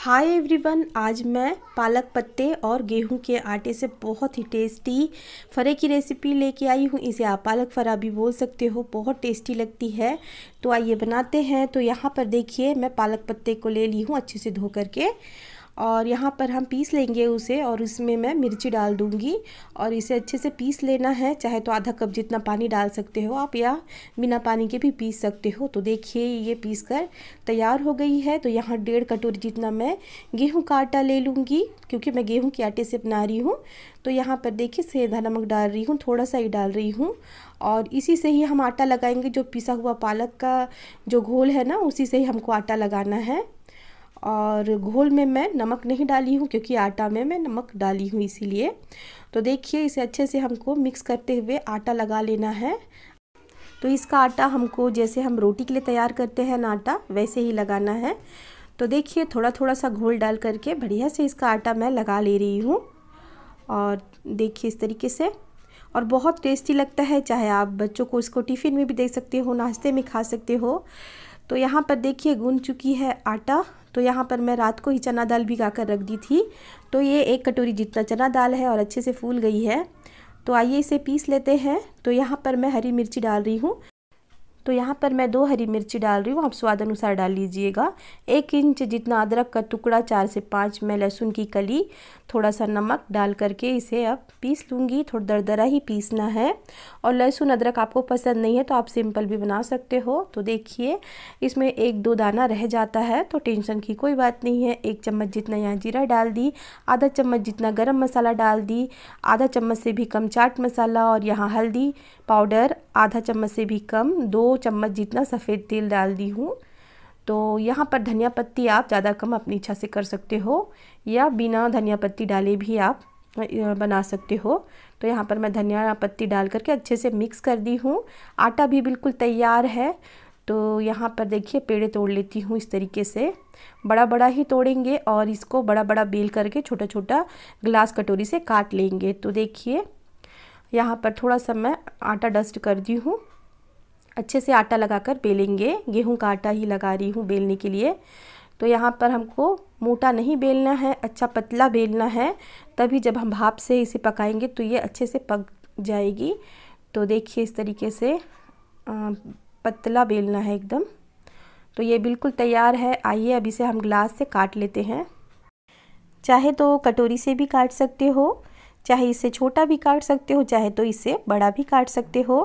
hi everyone आज मैं पालक पत्ते और गेहूं के आटे से बहुत ही टेस्टी फरे की रेसिपी लेके आई हूं इसे आप पालक फरा भी बोल सकते हो बहुत टेस्टी लगती है तो आइए बनाते हैं तो यहाँ पर देखिए मैं पालक पत्ते को ले ली हूँ अच्छे से धो करके और यहाँ पर हम पीस लेंगे उसे और इसमें मैं मिर्ची डाल दूँगी और इसे अच्छे से पीस लेना है चाहे तो आधा कप जितना पानी डाल सकते हो आप या बिना पानी के भी पीस सकते हो तो देखिए ये पीस कर तैयार हो गई है तो यहाँ डेढ़ कटोरी जितना मैं गेहूँ का आटा ले लूँगी क्योंकि मैं गेहूँ के आटे से बना रही हूँ तो यहाँ पर देखिए सेंधा नमक डाल रही हूँ थोड़ा सा ही डाल रही हूँ और इसी से ही हम आटा लगाएंगे जो पिसा हुआ पालक का जो घोल है ना उसी से ही हमको आटा लगाना है और घोल में मैं नमक नहीं डाली हूँ क्योंकि आटा में मैं नमक डाली हूँ इसीलिए तो देखिए इसे अच्छे से हमको मिक्स करते हुए आटा लगा लेना है तो इसका आटा हमको जैसे हम रोटी के लिए तैयार करते हैं ना आटा वैसे ही लगाना है तो देखिए थोड़ा थोड़ा सा घोल डाल करके बढ़िया से इसका आटा मैं लगा ले रही हूँ और देखिए इस तरीके से और बहुत टेस्टी लगता है चाहे आप बच्चों को इसको टिफ़िन में भी दे सकते हो नाश्ते में खा सकते हो तो यहाँ पर देखिए गून चुकी है आटा तो यहाँ पर मैं रात को ही चना दाल भिगा कर रख दी थी तो ये एक कटोरी जितना चना दाल है और अच्छे से फूल गई है तो आइए इसे पीस लेते हैं तो यहाँ पर मैं हरी मिर्ची डाल रही हूँ तो यहाँ पर मैं दो हरी मिर्ची डाल रही हूँ आप स्वाद अनुसार डाल लीजिएगा एक इंच जितना अदरक का टुकड़ा चार से पाँच मैं लहसुन की कली थोड़ा सा नमक डाल करके इसे अब पीस लूँगी थोड़ा दरदरा ही पीसना है और लहसुन अदरक आपको पसंद नहीं है तो आप सिंपल भी बना सकते हो तो देखिए इसमें एक दो दाना रह जाता है तो टेंशन की कोई बात नहीं है एक चम्मच जितना यहाँ जीरा डाल दी आधा चम्मच जितना गर्म मसाला डाल दी आधा चम्मच से भी कम चाट मसाला और यहाँ हल्दी पाउडर आधा चम्मच से भी कम दो चम्मच जितना सफ़ेद तेल डाल दी हूँ तो यहाँ पर धनिया पत्ती आप ज़्यादा कम अपनी इच्छा से कर सकते हो या बिना धनिया पत्ती डाले भी आप बना सकते हो तो यहाँ पर मैं धनिया पत्ती डाल करके अच्छे से मिक्स कर दी हूँ आटा भी बिल्कुल तैयार है तो यहाँ पर देखिए पेड़े तोड़ लेती हूँ इस तरीके से बड़ा बड़ा ही तोड़ेंगे और इसको बड़ा बड़ा बेल करके छोटा छोटा ग्लास कटोरी से काट लेंगे तो देखिए यहाँ पर थोड़ा सा मैं आटा डस्ट कर दी हूँ अच्छे से आटा लगाकर बेलेंगे गेहूं का आटा ही लगा रही हूँ बेलने के लिए तो यहाँ पर हमको मोटा नहीं बेलना है अच्छा पतला बेलना है तभी जब हम भाप से इसे पकाएंगे तो ये अच्छे से पक जाएगी तो देखिए इस तरीके से पतला बेलना है एकदम तो ये बिल्कुल तैयार है आइए अब इसे हम ग्लास से काट लेते हैं चाहे तो कटोरी से भी काट सकते हो चाहे इसे छोटा भी काट सकते हो चाहे तो इसे बड़ा भी काट सकते हो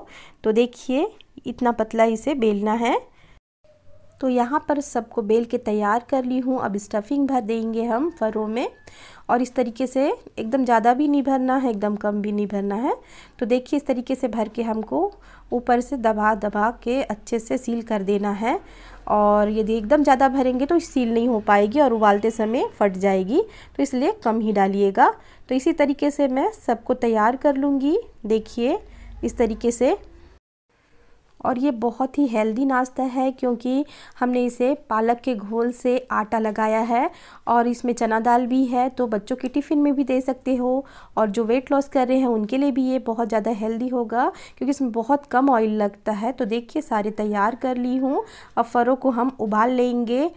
तो देखिए इतना पतला इसे बेलना है तो यहाँ पर सबको बेल के तैयार कर ली हूँ अब स्टफिंग भर देंगे हम फरों में और इस तरीके से एकदम ज़्यादा भी नहीं भरना है एकदम कम भी नहीं भरना है तो देखिए इस तरीके से भर के हमको ऊपर से दबा दबा के अच्छे से सील कर देना है और यदि एकदम ज़्यादा भरेंगे तो सील नहीं हो पाएगी और उबालते समय फट जाएगी तो इसलिए कम ही डालिएगा तो इसी तरीके से मैं सबको तैयार कर लूँगी देखिए इस तरीके से और ये बहुत ही हेल्दी नाश्ता है क्योंकि हमने इसे पालक के घोल से आटा लगाया है और इसमें चना दाल भी है तो बच्चों के टिफ़िन में भी दे सकते हो और जो वेट लॉस कर रहे हैं उनके लिए भी ये बहुत ज़्यादा हेल्दी होगा क्योंकि इसमें बहुत कम ऑयल लगता है तो देखिए सारे तैयार कर ली हूँ अब फ़रों को हम उबाल लेंगे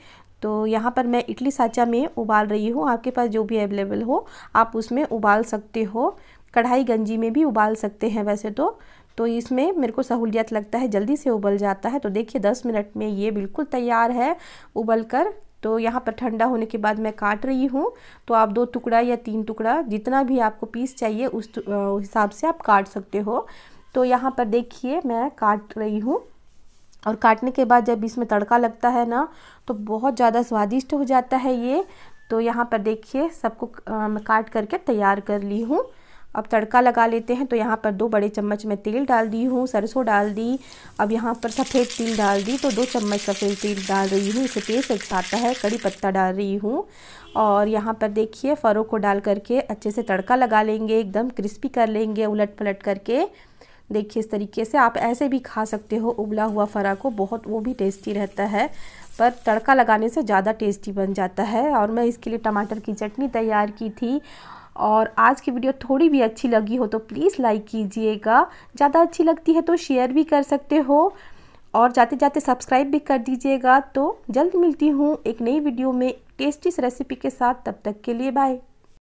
तो यहाँ पर मैं इडली साचा में उबाल रही हूँ आपके पास जो भी अवेलेबल हो आप उसमें उबाल सकते हो कढ़ाई गंजी में भी उबाल सकते हैं वैसे तो तो इसमें मेरे को सहूलियत लगता है जल्दी से उबल जाता है तो देखिए दस मिनट में ये बिल्कुल तैयार है उबल कर तो यहाँ पर ठंडा होने के बाद मैं काट रही हूँ तो आप दो टुकड़ा या तीन टुकड़ा जितना भी आपको पीस चाहिए उस हिसाब से आप काट सकते हो तो यहाँ पर देखिए मैं काट रही हूँ और काटने के बाद जब इसमें तड़का लगता है ना तो बहुत ज़्यादा स्वादिष्ट हो जाता है ये तो यहाँ पर देखिए सबको काट करके तैयार कर ली हूँ अब तड़का लगा लेते हैं तो यहाँ पर दो बड़े चम्मच में तेल डाल दी हूँ सरसों डाल दी अब यहाँ पर सफ़ेद तिल डाल दी तो दो चम्मच सफ़ेद तिल डाल रही हूँ इसे तेज अच्छा आता है कड़ी पत्ता डाल रही हूँ और यहाँ पर देखिए फ़रों को डाल करके अच्छे से तड़का लगा लेंगे एकदम क्रिस्पी कर लेंगे उलट पलट करके देखिए इस तरीके से आप ऐसे भी खा सकते हो उबला हुआ फ़रा को बहुत वो भी टेस्टी रहता है पर तड़का लगाने से ज़्यादा टेस्टी बन जाता है और मैं इसके लिए टमाटर की चटनी तैयार की थी और आज की वीडियो थोड़ी भी अच्छी लगी हो तो प्लीज़ लाइक कीजिएगा ज़्यादा अच्छी लगती है तो शेयर भी कर सकते हो और जाते जाते सब्सक्राइब भी कर दीजिएगा तो जल्द मिलती हूँ एक नई वीडियो में टेस्टी रेसिपी के साथ तब तक के लिए बाय